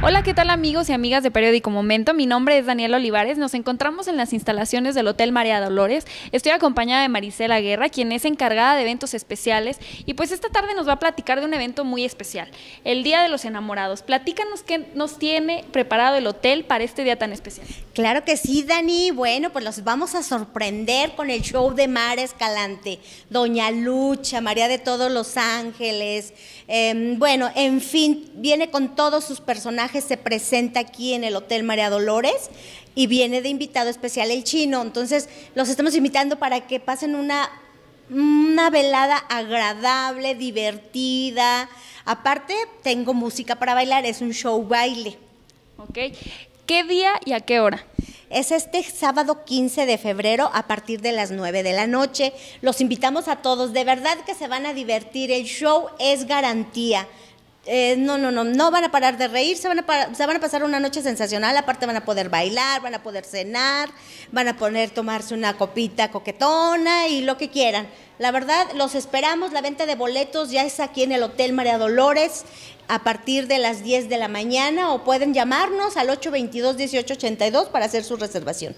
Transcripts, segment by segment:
Hola, ¿qué tal amigos y amigas de Periódico Momento? Mi nombre es Daniel Olivares. Nos encontramos en las instalaciones del Hotel María Dolores. Estoy acompañada de Marisela Guerra, quien es encargada de eventos especiales. Y pues esta tarde nos va a platicar de un evento muy especial, el Día de los Enamorados. Platícanos qué nos tiene preparado el hotel para este día tan especial. Claro que sí, Dani. Bueno, pues los vamos a sorprender con el show de Mar Escalante, Doña Lucha, María de todos los Ángeles. Em, bueno, en fin, viene con todos sus personajes se presenta aquí en el Hotel María Dolores y viene de invitado especial el chino. Entonces, los estamos invitando para que pasen una, una velada agradable, divertida. Aparte, tengo música para bailar, es un show baile. ¿Qué día y a qué hora? Es este sábado 15 de febrero a partir de las 9 de la noche. Los invitamos a todos, de verdad que se van a divertir, el show es garantía. Eh, no, no, no, no van a parar de reír, se van, a pasar una noche sensacional, aparte van a poder bailar, van a poder cenar, van a poder tomarse una copita coquetona y lo que quieran. La verdad, los esperamos, la venta de boletos ya es aquí en el Hotel María Dolores a partir de las 10 de la mañana o pueden llamarnos al 822-1882 para hacer su reservación.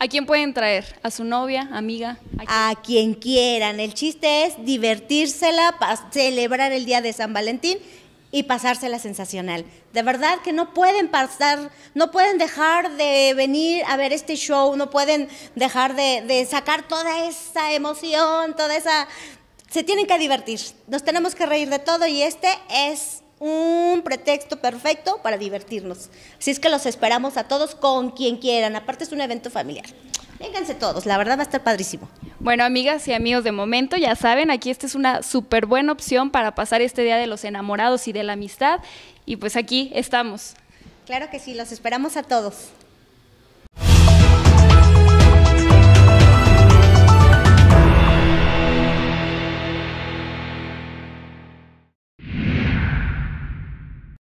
¿A quién pueden traer? ¿A su novia, amiga? ¿A, a, quien quieran. El chiste es divertírsela, celebrar el día de San Valentín y pasársela sensacional. De verdad que no pueden pasar, no pueden dejar de venir a ver este show, no pueden dejar de, sacar toda esa emoción, toda esa... Se tienen que divertir, nos tenemos que reír de todo y este es un pretexto perfecto para divertirnos. Así es que los esperamos a todos con quien quieran, aparte es un evento familiar. Vénganse todos, la verdad va a estar padrísimo. Bueno, amigas y amigos de momento, ya saben, aquí esta es una súper buena opción para pasar este Día de los Enamorados y de la Amistad. Y pues aquí estamos. Claro que sí, los esperamos a todos.